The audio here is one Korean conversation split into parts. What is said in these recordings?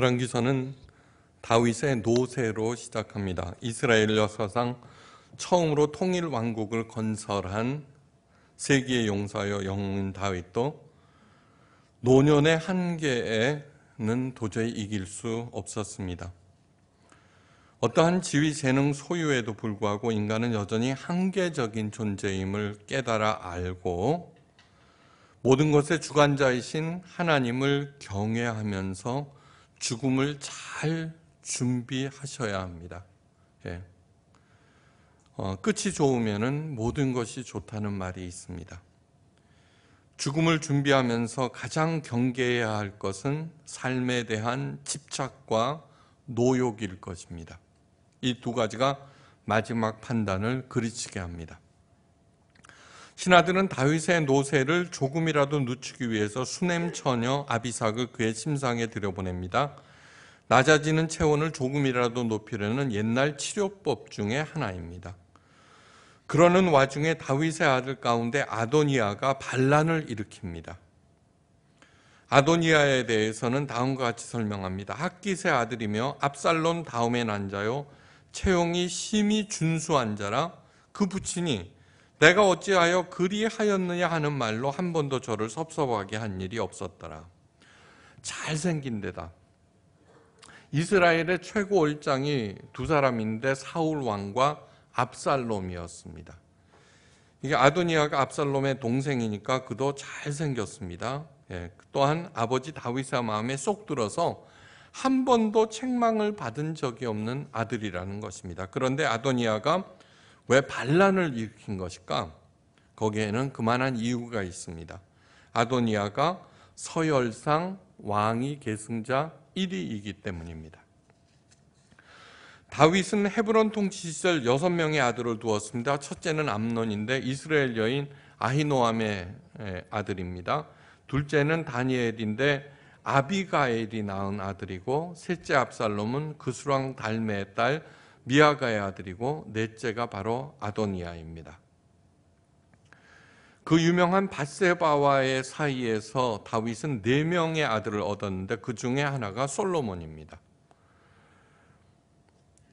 열왕기서는 다윗의 노세로 시작합니다. 이스라엘 역사상 처음으로 통일 왕국을 건설한 세기의 용사여 영웅인 다윗도 노년의 한계에는 도저히 이길 수 없었습니다. 어떠한 지위, 재능, 소유에도 불구하고 인간은 여전히 한계적인 존재임을 깨달아 알고 모든 것의 주관자이신 하나님을 경외하면서 죽음을 잘 준비하셔야 합니다. 예. 어, 끝이 좋으면 모든 것이 좋다는 말이 있습니다. 죽음을 준비하면서 가장 경계해야 할 것은 삶에 대한 집착과 노욕일 것입니다. 이 두 가지가 마지막 판단을 그르치게 합니다. 신하들은 다윗의 노세를 조금이라도 늦추기 위해서 수냄 처녀 아비삭을 그의 침상에 들여보냅니다. 낮아지는 체온을 조금이라도 높이려는 옛날 치료법 중에 하나입니다. 그러는 와중에 다윗의 아들 가운데 아도니아가 반란을 일으킵니다. 아도니아에 대해서는 다음과 같이 설명합니다. 학기세 아들이며 압살론 다음에 난자요. 채용이 심히 준수한 자라 그 부친이 내가 어찌하여 그리하였느냐 하는 말로 한 번도 저를 섭섭하게 한 일이 없었더라. 잘생긴 데다. 이스라엘의 최고 얼장이두 사람인데 사울 왕과 압살롬이었습니다. 이게 아도니아가 압살롬의 동생이니까 그도 잘생겼습니다. 예, 또한 아버지 다윗의 마음에 쏙 들어서 한 번도 책망을 받은 적이 없는 아들이라는 것입니다. 그런데 아도니아가 왜 반란을 일으킨 것일까? 거기에는 그만한 이유가 있습니다. 아도니아가 서열상 왕위 계승자 1위이기 때문입니다. 다윗은 헤브론 통치 시절 6명의 아들을 두었습니다. 첫째는 암논인데 이스라엘 여인 아히노암의 아들입니다. 둘째는 다니엘인데 아비가엘이 낳은 아들이고 셋째 압살롬은 그수랑 달메의 딸 미아가의 아들이고 넷째가 바로 아도니아입니다. 그 유명한 바세바와의 사이에서 다윗은 네 명의 아들을 얻었는데 그 중에 하나가 솔로몬입니다.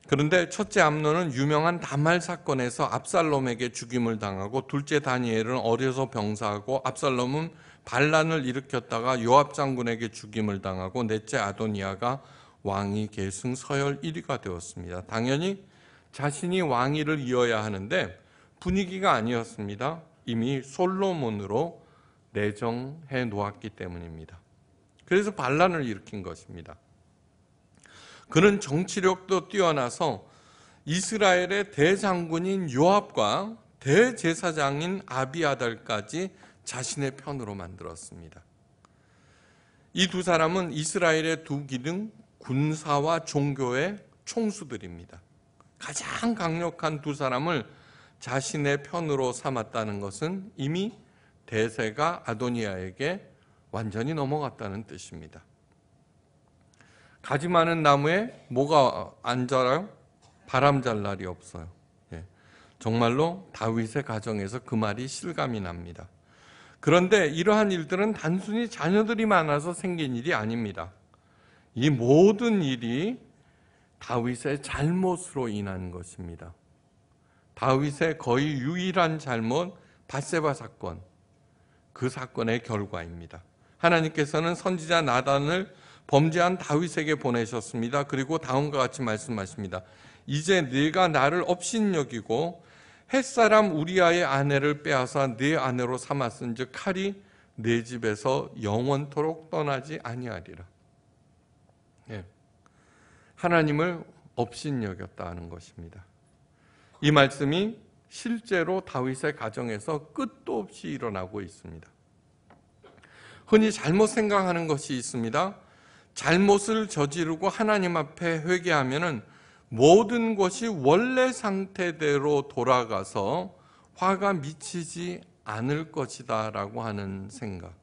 그런데 첫째 암론은 유명한 다말 사건에서 압살롬에게 죽임을 당하고 둘째 다니엘은 어려서 병사하고 압살롬은 반란을 일으켰다가 요압 장군에게 죽임을 당하고 넷째 아도니아가 왕위 계승 서열 1위가 되었습니다. 당연히 자신이 왕위를 이어야 하는데 분위기가 아니었습니다. 이미 솔로몬으로 내정해 놓았기 때문입니다. 그래서 반란을 일으킨 것입니다. 그는 정치력도 뛰어나서 이스라엘의 대장군인 요압과 대제사장인 아비아달까지 자신의 편으로 만들었습니다. 이 두 사람은 이스라엘의 두 기둥 군사와 종교의 총수들입니다. 가장 강력한 두 사람을 자신의 편으로 삼았다는 것은 이미 대세가 아도니아에게 완전히 넘어갔다는 뜻입니다. 가지 많은 나무에 뭐가 안 자라요? 바람 잘 날이 없어요. 예. 정말로 다윗의 가정에서 그 말이 실감이 납니다. 그런데 이러한 일들은 단순히 자녀들이 많아서 생긴 일이 아닙니다. 이 모든 일이 다윗의 잘못으로 인한 것입니다. 다윗의 거의 유일한 잘못 바세바 사건 그 사건의 결과입니다. 하나님께서는 선지자 나단을 범죄한 다윗에게 보내셨습니다. 그리고 다음과 같이 말씀하십니다. 이제 네가 나를 업신여기고 햇사람 우리아의 아내를 빼앗아 네 아내로 삼았은즉 칼이 네 집에서 영원토록 떠나지 아니하리라. 예. 하나님을 업신여겼다는 것입니다. 이 말씀이 실제로 다윗의 가정에서 끝도 없이 일어나고 있습니다. 흔히 잘못 생각하는 것이 있습니다. 잘못을 저지르고 하나님 앞에 회개하면 모든 것이 원래 상태대로 돌아가서 화가 미치지 않을 것이다라고 하는 생각.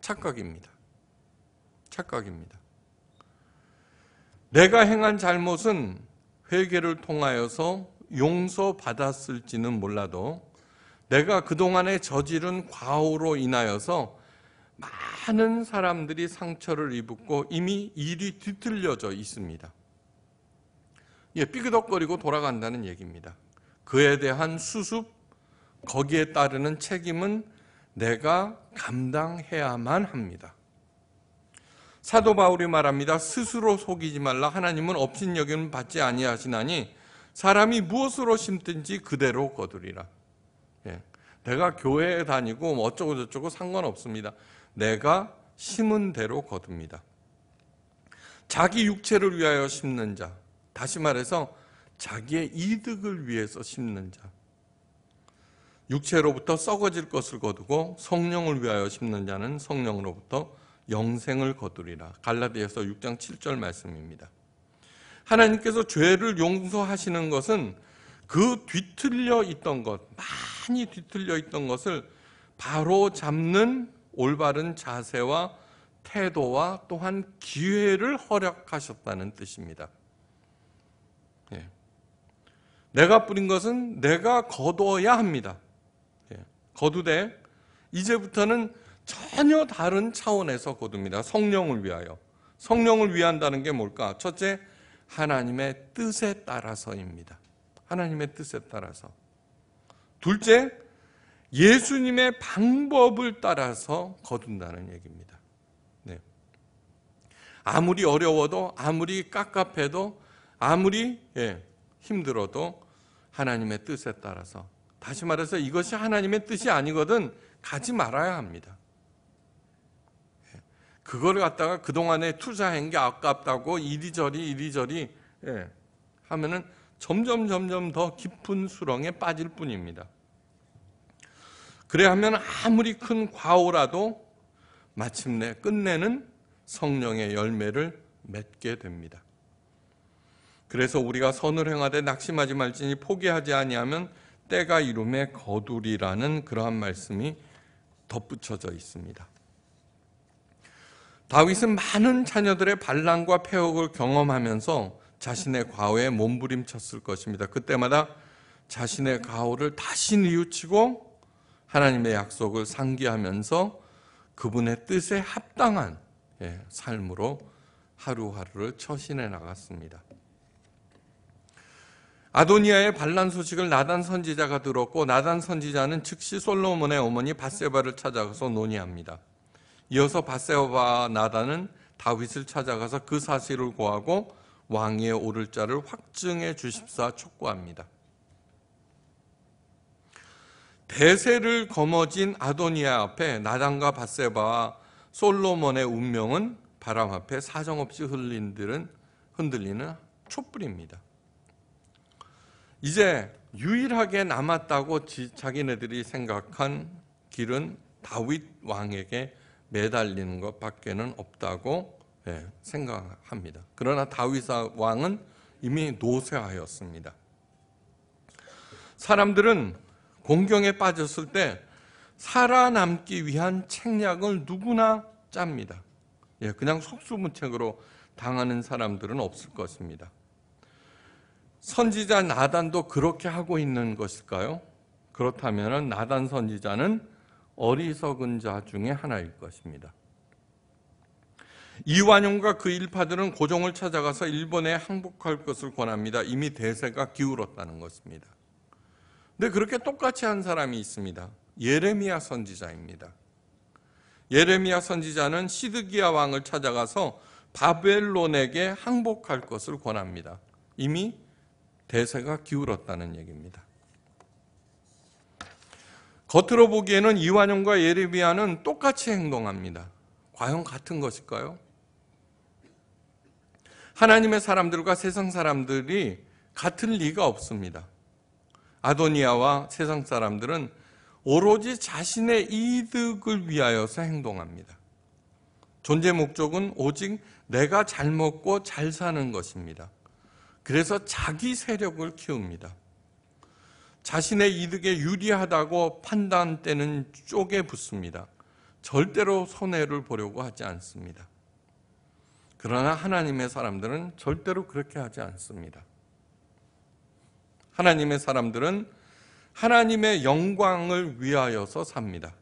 착각입니다. 착각입니다. 내가 행한 잘못은 회개를 통하여서 용서받았을지는 몰라도 내가 그동안에 저지른 과오로 인하여서 많은 사람들이 상처를 입었고 이미 일이 뒤틀려져 있습니다. 예, 삐그덕거리고 돌아간다는 얘기입니다. 그에 대한 수습, 거기에 따르는 책임은 내가 감당해야만 합니다. 사도 바울이 말합니다. 스스로 속이지 말라. 하나님은 없인 여김 받지 아니하시나니 사람이 무엇으로 심든지 그대로 거두리라. 예. 내가 교회에 다니고 뭐 어쩌고 저쩌고 상관없습니다. 내가 심은 대로 거둡니다. 자기 육체를 위하여 심는 자. 다시 말해서 자기의 이득을 위해서 심는 자. 육체로부터 썩어질 것을 거두고 성령을 위하여 심는 자는 성령으로부터 영생을 거두리라. 갈라디아서 6장 7절 말씀입니다. 하나님께서 죄를 용서하시는 것은 그 뒤틀려 있던 것, 많이 뒤틀려 있던 것을 바로 잡는 올바른 자세와 태도와 또한 기회를 허락하셨다는 뜻입니다. 예. 내가 뿌린 것은 내가 거둬야 합니다. 예. 거두되 이제부터는 전혀 다른 차원에서 거둡니다. 성령을 위하여. 성령을 위한다는 게 뭘까? 첫째, 하나님의 뜻에 따라서입니다. 하나님의 뜻에 따라서. 둘째, 예수님의 방법을 따라서 거둔다는 얘기입니다. 네. 아무리 어려워도, 아무리 깝깝해도, 아무리 예, 힘들어도 하나님의 뜻에 따라서. 다시 말해서 이것이 하나님의 뜻이 아니거든 가지 말아야 합니다. 그걸 갖다가 그동안에 투자한 게 아깝다고 이리저리 이리저리 예, 하면은 점점 점점 더 깊은 수렁에 빠질 뿐입니다. 그래 하면 아무리 큰 과오라도 마침내 끝내는 성령의 열매를 맺게 됩니다. 그래서 우리가 선을 행하되 낙심하지 말지니 포기하지 아니하면 때가 이름에 거두리라는 그러한 말씀이 덧붙여져 있습니다. 다윗은 많은 자녀들의 반란과 폐역을 경험하면서 자신의 과오에 몸부림쳤을 것입니다. 그때마다 자신의 과오를 다시 뉘우치고 하나님의 약속을 상기하면서 그분의 뜻에 합당한 예, 삶으로 하루하루를 처신해 나갔습니다. 아도니아의 반란 소식을 나단 선지자가 들었고 나단 선지자는 즉시 솔로몬의 어머니 바세바를 찾아가서 논의합니다. 이어서 바세오바 나단은 다윗을 찾아가서 그 사실을 구하고 왕위에 오를 자를 확증해 주십사 촉구합니다. 대세를 거머쥔 아도니아 앞에 나단과 바세바와 솔로몬의 운명은 바람 앞에 사정없이 흘린들은 흔들리는 촛불입니다. 이제 유일하게 남았다고 자기네들이 생각한 길은 다윗 왕에게 매달리는 것 밖에는 없다고 예, 생각합니다. 그러나 다윗 왕은 이미 노쇠하였습니다. 사람들은 공경에 빠졌을 때 살아남기 위한 책략을 누구나 짭니다. 예, 그냥 속수무책으로 당하는 사람들은 없을 것입니다. 선지자 나단도 그렇게 하고 있는 것일까요? 그렇다면 나단 선지자는 어리석은 자 중에 하나일 것입니다. 이완용과 그 일파들은 고종을 찾아가서 일본에 항복할 것을 권합니다. 이미 대세가 기울었다는 것입니다. 근데 그렇게 똑같이 한 사람이 있습니다. 예레미야 선지자입니다. 예레미야 선지자는 시드기야 왕을 찾아가서 바벨론에게 항복할 것을 권합니다. 이미 대세가 기울었다는 얘기입니다. 겉으로 보기에는 이완용과 예레미야는 똑같이 행동합니다. 과연 같은 것일까요? 하나님의 사람들과 세상 사람들이 같은 리가 없습니다. 아도니아와 세상 사람들은 오로지 자신의 이득을 위하여서 행동합니다. 존재 목적은 오직 내가 잘 먹고 잘 사는 것입니다. 그래서 자기 세력을 키웁니다. 자신의 이득에 유리하다고 판단 때는 쪼개 붙습니다. 절대로 손해를 보려고 하지 않습니다. 그러나 하나님의 사람들은 절대로 그렇게 하지 않습니다. 하나님의 사람들은 하나님의 영광을 위하여서 삽니다.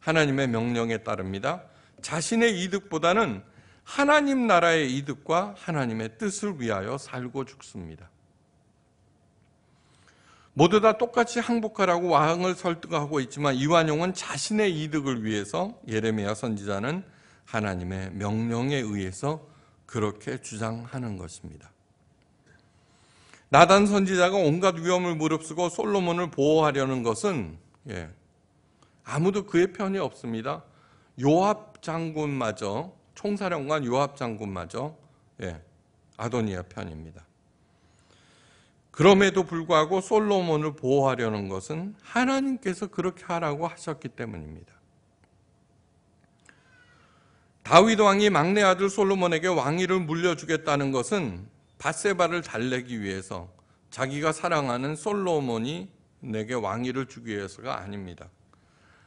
하나님의 명령에 따릅니다. 자신의 이득보다는 하나님 나라의 이득과 하나님의 뜻을 위하여 살고 죽습니다. 모두 다 똑같이 항복하라고 왕을 설득하고 있지만 이완용은 자신의 이득을 위해서 예레미야 선지자는 하나님의 명령에 의해서 그렇게 주장하는 것입니다. 나단 선지자가 온갖 위험을 무릅쓰고 솔로몬을 보호하려는 것은 예, 아무도 그의 편이 없습니다. 요압 장군마저 총사령관 요압 장군마저 예, 아도니아 편입니다. 그럼에도 불구하고 솔로몬을 보호하려는 것은 하나님께서 그렇게 하라고 하셨기 때문입니다. 다윗 왕이 막내 아들 솔로몬에게 왕위를 물려주겠다는 것은 바세바를 달래기 위해서 자기가 사랑하는 솔로몬이 내게 왕위를 주기 위해서가 아닙니다.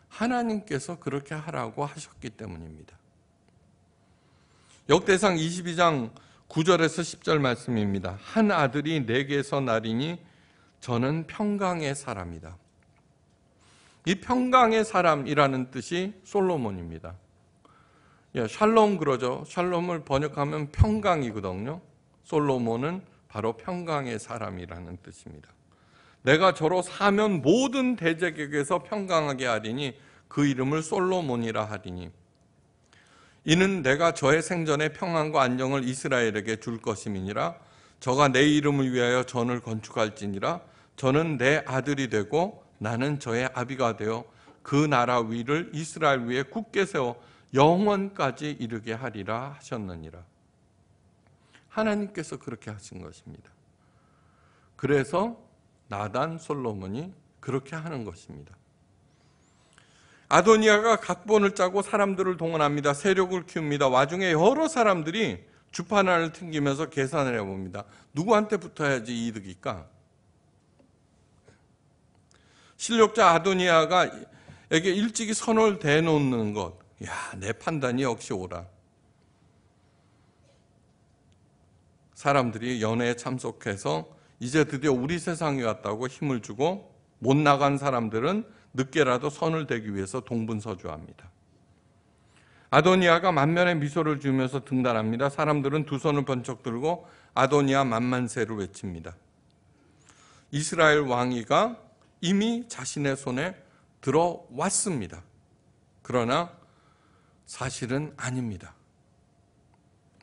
하나님께서 그렇게 하라고 하셨기 때문입니다. 역대상 22장 9절에서 10절 말씀입니다. 한 아들이 내게서 나리니 저는 평강의 사람이다. 이 평강의 사람이라는 뜻이 솔로몬입니다. 예, 샬롬 그러죠. 샬롬을 번역하면 평강이거든요. 솔로몬은 바로 평강의 사람이라는 뜻입니다. 내가 저로 사면 모든 대적에게서 평강하게 하리니 그 이름을 솔로몬이라 하리니 이는 내가 저의 생전에 평안과 안정을 이스라엘에게 줄 것임이니라 저가 내 이름을 위하여 전을 건축할지니라 저는 내 아들이 되고 나는 저의 아비가 되어 그 나라 위를 이스라엘 위에 굳게 세워 영원까지 이르게 하리라 하셨느니라 하나님께서 그렇게 하신 것입니다 그래서 나단 솔로몬이 그렇게 하는 것입니다 아도니아가 각본을 짜고 사람들을 동원합니다. 세력을 키웁니다. 와중에 여러 사람들이 주판을 튕기면서 계산을 해봅니다. 누구한테 붙어야지 이득일까? 실력자 아도니아가 에게 일찍이 선을 대놓는 것. 야, 내 판단이 역시 오라. 사람들이 연회에 참석해서 이제 드디어 우리 세상이 왔다고 힘을 주고 못 나간 사람들은 늦게라도 선을 대기 위해서 동분서주합니다. 아도니아가 만면에 미소를 지으면서 등단합니다. 사람들은 두 손을 번쩍 들고 아도니아 만만세를 외칩니다. 이스라엘 왕위가 이미 자신의 손에 들어왔습니다. 그러나 사실은 아닙니다.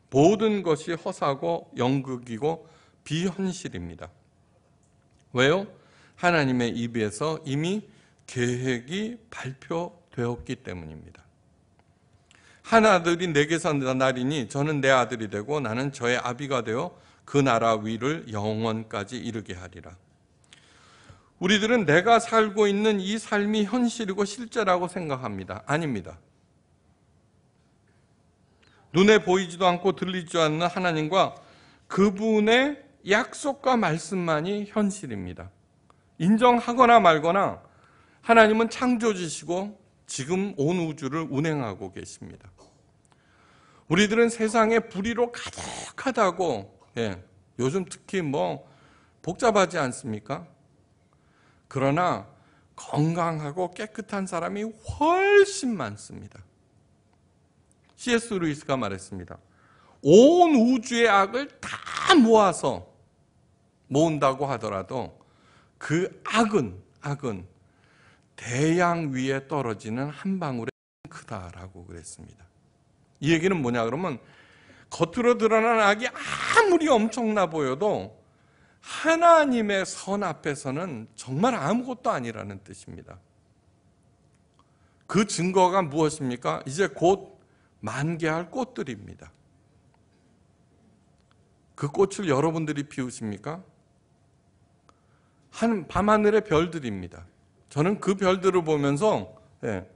모든 것이 허사고 연극이고 비현실입니다. 왜요? 하나님의 입에서 이미 계획이 발표되었기 때문입니다. 한 아들이 내게서 나리니 저는 내 아들이 되고 나는 저의 아비가 되어 그 나라 위를 영원까지 이르게 하리라. 우리들은 내가 살고 있는 이 삶이 현실이고 실제라고 생각합니다. 아닙니다. 눈에 보이지도 않고 들리지도 않는 하나님과 그분의 약속과 말씀만이 현실입니다. 인정하거나 말거나 하나님은 창조주시고 지금 온 우주를 운행하고 계십니다. 우리들은 세상에 불의로 가득하다고 예, 요즘 특히 뭐 복잡하지 않습니까? 그러나 건강하고 깨끗한 사람이 훨씬 많습니다. C.S. 루이스가 말했습니다. 온 우주의 악을 다 모아서 모은다고 하더라도 그 악은 악은 대양 위에 떨어지는 한 방울의 크다라고 그랬습니다. 이 얘기는 뭐냐 그러면 겉으로 드러난 악이 아무리 엄청나 보여도 하나님의 선 앞에서는 정말 아무것도 아니라는 뜻입니다. 그 증거가 무엇입니까? 이제 곧 만개할 꽃들입니다. 그 꽃을 여러분들이 피우십니까? 한 밤하늘의 별들입니다. 저는 그 별들을 보면서 예,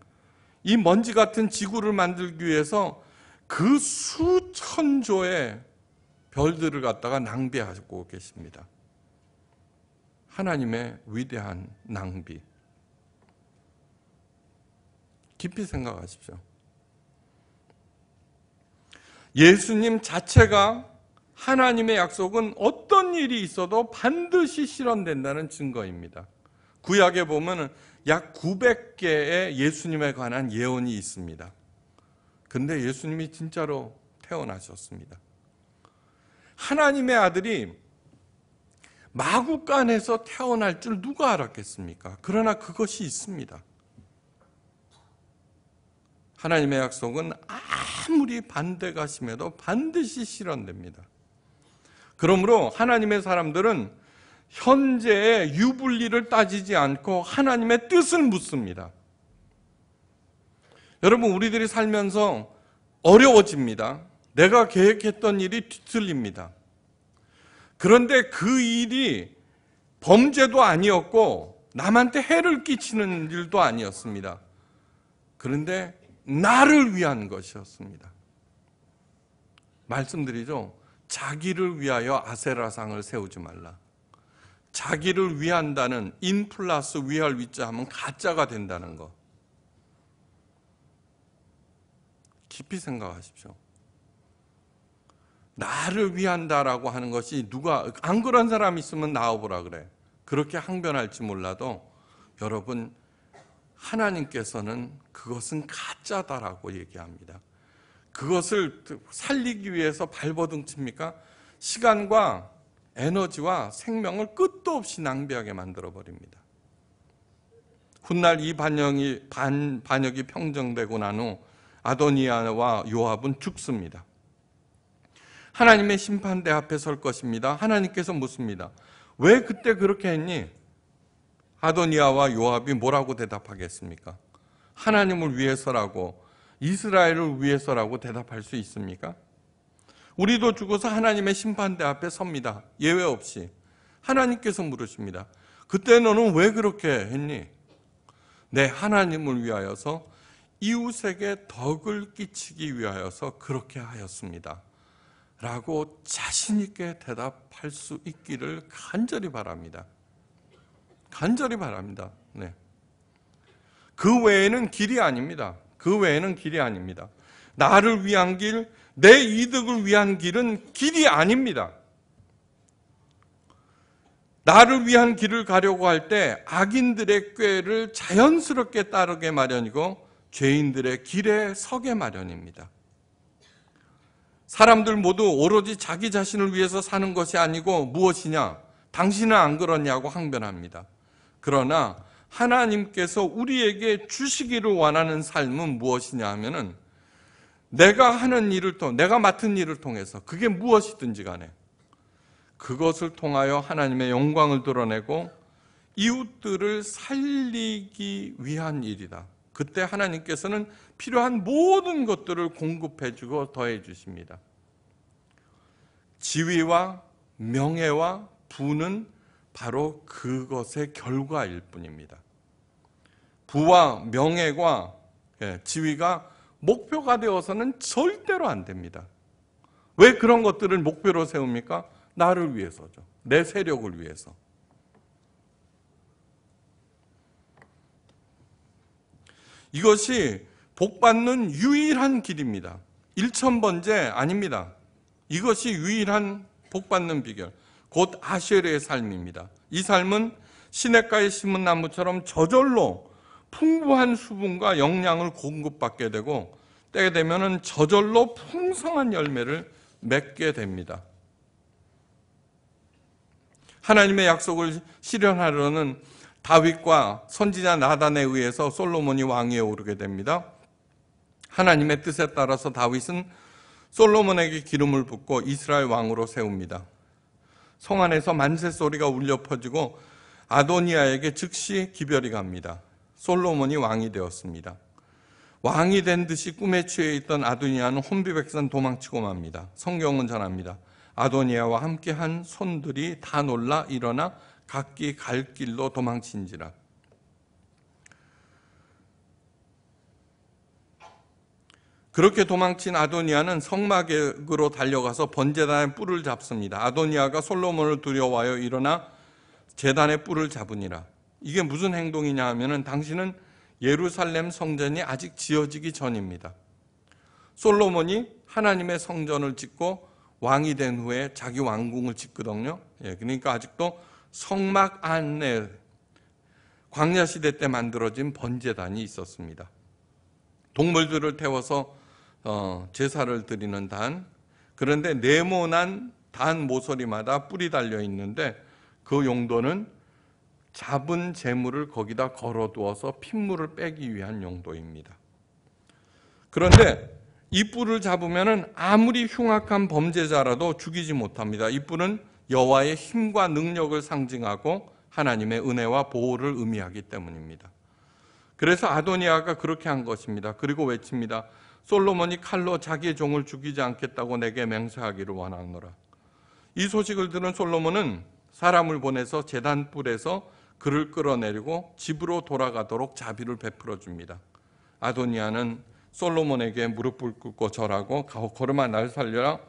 이 먼지 같은 지구를 만들기 위해서 그 수천 조의 별들을 갖다가 낭비하고 계십니다. 하나님의 위대한 낭비. 깊이 생각하십시오. 예수님 자체가 하나님의 약속은 어떤 일이 있어도 반드시 실현된다는 증거입니다. 구약에 보면 약 900개의 예수님에 관한 예언이 있습니다. 근데 예수님이 진짜로 태어나셨습니다. 하나님의 아들이 마구간에서 태어날 줄 누가 알았겠습니까? 그러나 그것이 있습니다. 하나님의 약속은 아무리 반대가 심해도 반드시 실현됩니다. 그러므로 하나님의 사람들은 현재의 유불리를 따지지 않고 하나님의 뜻을 묻습니다. 여러분, 우리들이 살면서 어려워집니다. 내가 계획했던 일이 뒤틀립니다. 그런데 그 일이 범죄도 아니었고 남한테 해를 끼치는 일도 아니었습니다. 그런데 나를 위한 것이었습니다. 말씀드리죠. 자기를 위하여 아세라상을 세우지 말라. 자기를 위한다는 인 플러스 위할 위자 하면 가짜가 된다는 거. 깊이 생각하십시오. 나를 위한다라고 하는 것이 누가 안 그런 사람 있으면 나와보라 그래. 그렇게 항변할지 몰라도 여러분 하나님께서는 그것은 가짜다라고 얘기합니다. 그것을 살리기 위해서 발버둥 칩니까? 시간과 에너지와 생명을 끝도 없이 낭비하게 만들어 버립니다. 훗날 이 반역이 반, 반역이 평정되고 난 후 아도니아와 요압은 죽습니다. 하나님의 심판대 앞에 설 것입니다. 하나님께서 묻습니다. 왜 그때 그렇게 했니? 아도니아와 요압이 뭐라고 대답하겠습니까? 하나님을 위해서라고 이스라엘을 위해서라고 대답할 수 있습니까? 우리도 죽어서 하나님의 심판대 앞에 섭니다. 예외 없이. 하나님께서 물으십니다. 그때 너는 왜 그렇게 했니? 내 하나님을 위하여서 이웃에게 덕을 끼치기 위하여서 그렇게 하였습니다. 라고 자신있게 대답할 수 있기를 간절히 바랍니다. 간절히 바랍니다. 네. 그 외에는 길이 아닙니다. 그 외에는 길이 아닙니다. 나를 위한 길, 내 이득을 위한 길은 길이 아닙니다. 나를 위한 길을 가려고 할 때 악인들의 꾀를 자연스럽게 따르게 마련이고 죄인들의 길에 서게 마련입니다. 사람들 모두 오로지 자기 자신을 위해서 사는 것이 아니고 무엇이냐? 당신은 안 그러냐고 항변합니다. 그러나 하나님께서 우리에게 주시기를 원하는 삶은 무엇이냐 하면은 내가 하는 일을 통, 해 내가 맡은 일을 통해서 그게 무엇이든지 간에 그것을 통하여 하나님의 영광을 드러내고 이웃들을 살리기 위한 일이다. 그때 하나님께서는 필요한 모든 것들을 공급해 주고 더해 주십니다. 지위와 명예와 부는 바로 그것의 결과일 뿐입니다. 부와 명예와 예, 지위가 목표가 되어서는 절대로 안 됩니다. 왜 그런 것들을 목표로 세웁니까? 나를 위해서죠. 내 세력을 위해서. 이것이 복받는 유일한 길입니다. 1천번째 아닙니다. 이것이 유일한 복받는 비결. 곧 아쉐르의 삶입니다. 이 삶은 시냇가에 심은 나무처럼 저절로 풍부한 수분과 영양을 공급받게 되고 때가 되면은 저절로 풍성한 열매를 맺게 됩니다. 하나님의 약속을 실현하려는 다윗과 선지자 나단에 의해서 솔로몬이 왕위에 오르게 됩니다. 하나님의 뜻에 따라서 다윗은 솔로몬에게 기름을 붓고 이스라엘 왕으로 세웁니다. 성 안에서 만세 소리가 울려 퍼지고 아도니아에게 즉시 기별이 갑니다. 솔로몬이 왕이 되었습니다. 왕이 된 듯이 꿈에 취해 있던 아도니아는 혼비백산 도망치고 맙니다. 성경은 전합니다. 아도니아와 함께 한 손들이 다 놀라 일어나 각기 갈 길로 도망친지라. 그렇게 도망친 아도니아는 성막으로 달려가서 번제단의 뿔을 잡습니다. 아도니아가 솔로몬을 두려워하여 일어나 제단의 뿔을 잡으니라. 이게 무슨 행동이냐 하면은 당신은 예루살렘 성전이 아직 지어지기 전입니다. 솔로몬이 하나님의 성전을 짓고 왕이 된 후에 자기 왕궁을 짓거든요. 예, 그러니까 아직도 성막 안에 광야 시대 때 만들어진 번제단이 있었습니다. 동물들을 태워서 어, 제사를 드리는 단. 그런데 네모난 단 모서리마다 뿔이 달려 있는데 그 용도는 잡은 재물을 거기다 걸어두어서 핏물을 빼기 위한 용도입니다. 그런데 이 뿔을 잡으면 아무리 흉악한 범죄자라도 죽이지 못합니다. 이 뿔은 여호와의 힘과 능력을 상징하고 하나님의 은혜와 보호를 의미하기 때문입니다. 그래서 아도니아가 그렇게 한 것입니다. 그리고 외칩니다. 솔로몬이 칼로 자기의 종을 죽이지 않겠다고 내게 맹세하기를 원하노라. 이 소식을 들은 솔로몬은 사람을 보내서 재단 뿔에서 그를 끌어내리고 집으로 돌아가도록 자비를 베풀어 줍니다. 아도니아는 솔로몬에게 무릎을 꿇고 절하고 걸음아 날 살려라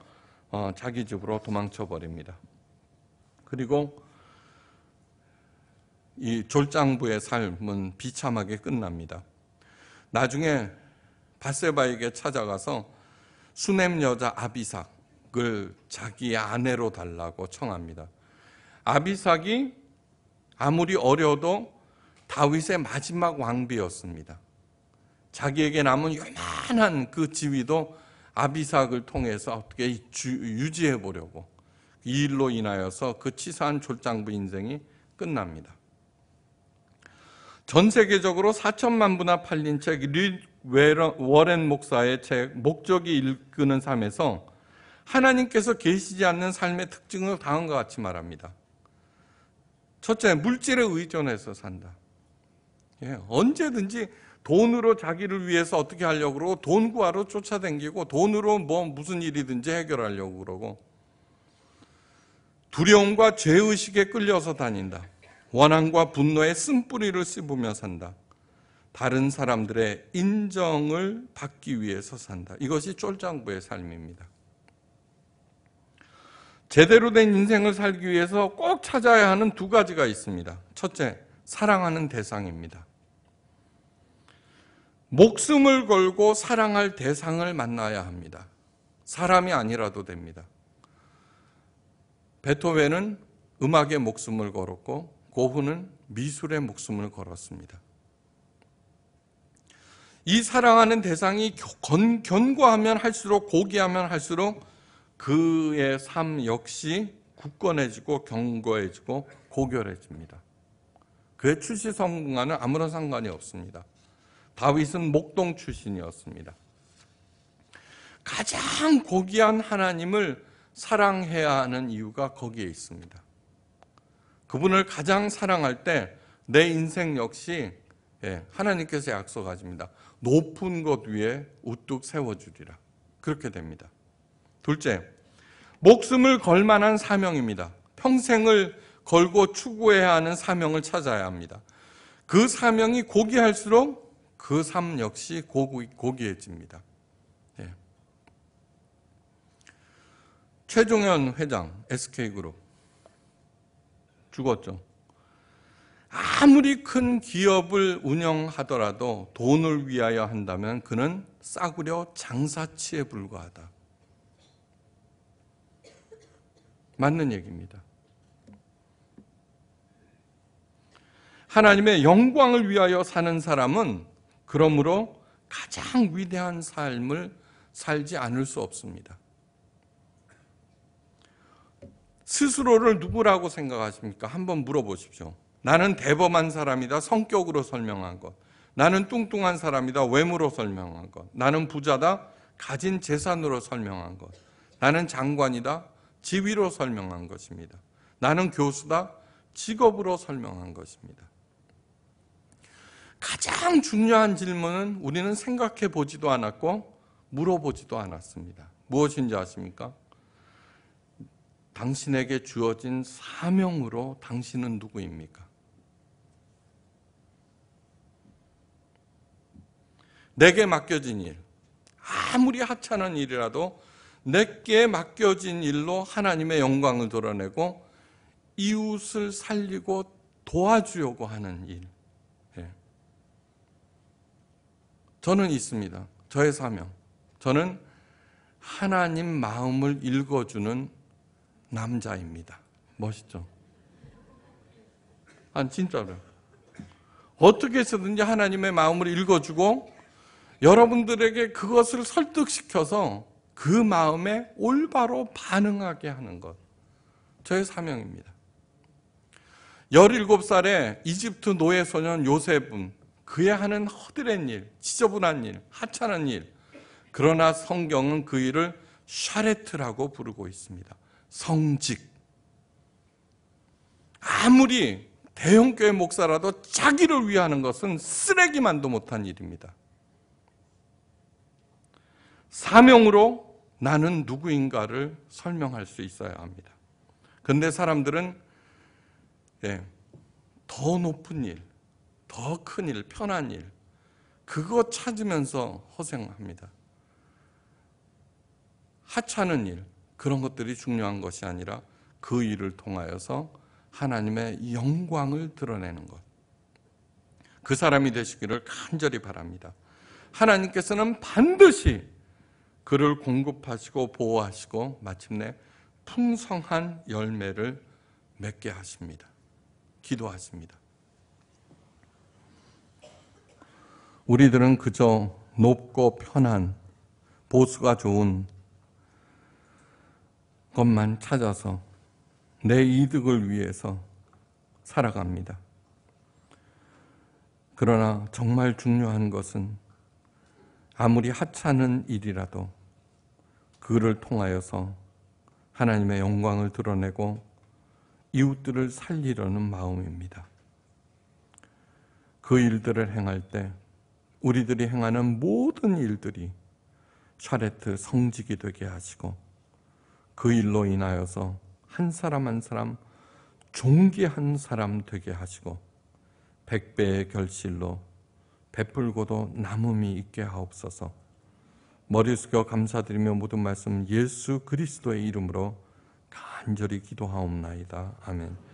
어, 자기 집으로 도망쳐 버립니다. 그리고 이 졸장부의 삶은 비참하게 끝납니다. 나중에 바세바에게 찾아가서 수넴 여자 아비삭을 자기의 아내로 달라고 청합니다. 아비삭이 아무리 어려도 다윗의 마지막 왕비였습니다. 자기에게 남은 요만한 그 지위도 아비삭을 통해서 어떻게 유지해 보려고 이 일로 인하여서 그 치사한 졸장부 인생이 끝납니다. 전 세계적으로 4천만 부나 팔린 책 워렌 목사의 책 목적이 일는 삶에서 하나님께서 계시지 않는 삶의 특징을 다음과 같이 말합니다. 첫째, 물질에 의존해서 산다. 예, 언제든지 돈으로 자기를 위해서 어떻게 하려고 그러고 돈 구하러 쫓아다니고 돈으로 뭐 무슨 일이든지 해결하려고 그러고 두려움과 죄의식에 끌려서 다닌다. 원한과 분노의 쓴뿌리를 씹으며 산다. 다른 사람들의 인정을 받기 위해서 산다. 이것이 쫄장부의 삶입니다. 제대로 된 인생을 살기 위해서 꼭 찾아야 하는 두 가지가 있습니다. 첫째, 사랑하는 대상입니다. 목숨을 걸고 사랑할 대상을 만나야 합니다. 사람이 아니라도 됩니다. 베토벤은 음악에 목숨을 걸었고 고흐는 미술에 목숨을 걸었습니다. 이 사랑하는 대상이 견고하면 할수록 고귀하면 할수록 그의 삶 역시 굳건해지고 경고해지고 고결해집니다. 그의 출시 성공과는 아무런 상관이 없습니다. 다윗은 목동 출신이었습니다. 가장 고귀한 하나님을 사랑해야 하는 이유가 거기에 있습니다. 그분을 가장 사랑할 때 내 인생 역시 예, 하나님께서 약속하십니다. 높은 것 위에 우뚝 세워주리라. 그렇게 됩니다. 둘째, 목숨을 걸 만한 사명입니다. 평생을 걸고 추구해야 하는 사명을 찾아야 합니다. 그 사명이 고귀할수록 그 삶 역시 고귀, 고귀해집니다. 예. 최종현 회장, SK그룹. 죽었죠. 아무리 큰 기업을 운영하더라도 돈을 위하여 한다면 그는 싸구려 장사치에 불과하다. 맞는 얘기입니다. 하나님의 영광을 위하여 사는 사람은 그러므로 가장 위대한 삶을 살지 않을 수 없습니다. 스스로를 누구라고 생각하십니까? 한번 물어보십시오. 나는 대범한 사람이다. 성격으로 설명한 것. 나는 뚱뚱한 사람이다. 외모로 설명한 것. 나는 부자다. 가진 재산으로 설명한 것. 나는 장관이다. 지위로 설명한 것입니다. 나는 교수다. 직업으로 설명한 것입니다. 가장 중요한 질문은 우리는 생각해 보지도 않았고 물어보지도 않았습니다. 무엇인지 아십니까? 당신에게 주어진 사명으로 당신은 누구입니까? 내게 맡겨진 일, 아무리 하찮은 일이라도 내게 맡겨진 일로 하나님의 영광을 드러내고 이웃을 살리고 도와주려고 하는 일. 예. 저는 있습니다. 저의 사명. 저는 하나님 마음을 읽어주는 남자입니다. 멋있죠? 아, 진짜로. 어떻게 해서든지 하나님의 마음을 읽어주고 여러분들에게 그것을 설득시켜서 그 마음에 올바로 반응하게 하는 것. 저의 사명입니다. 17살에 이집트 노예 소년 요셉은 그의 하는 허드렛 일, 지저분한 일, 하찮은 일. 그러나 성경은 그 일을 샤레트라고 부르고 있습니다. 성직. 아무리 대형교회 목사라도 자기를 위 하는 것은 쓰레기만도 못한 일입니다. 사명으로 나는 누구인가를 설명할 수 있어야 합니다. 근데 사람들은 예, 더 높은 일, 더 큰 일, 편한 일, 그거 찾으면서 허생합니다. 하찮은 일, 그런 것들이 중요한 것이 아니라 그 일을 통하여서 하나님의 영광을 드러내는 것. 그 사람이 되시기를 간절히 바랍니다. 하나님께서는 반드시 그를 공급하시고 보호하시고 마침내 풍성한 열매를 맺게 하십니다. 기도하십니다. 우리들은 그저 높고 편한 보수가 좋은 것만 찾아서 내 이득을 위해서 살아갑니다. 그러나 정말 중요한 것은 아무리 하찮은 일이라도 그를 통하여서 하나님의 영광을 드러내고 이웃들을 살리려는 마음입니다. 그 일들을 행할 때 우리들이 행하는 모든 일들이 샤레트 성직이 되게 하시고 그 일로 인하여서 한 사람 한 사람 존귀한 사람 되게 하시고 백배의 결실로 베풀고도 남음이 있게 하옵소서. 머리 숙여 감사드리며 모든 말씀 예수 그리스도의 이름으로 간절히 기도하옵나이다. 아멘.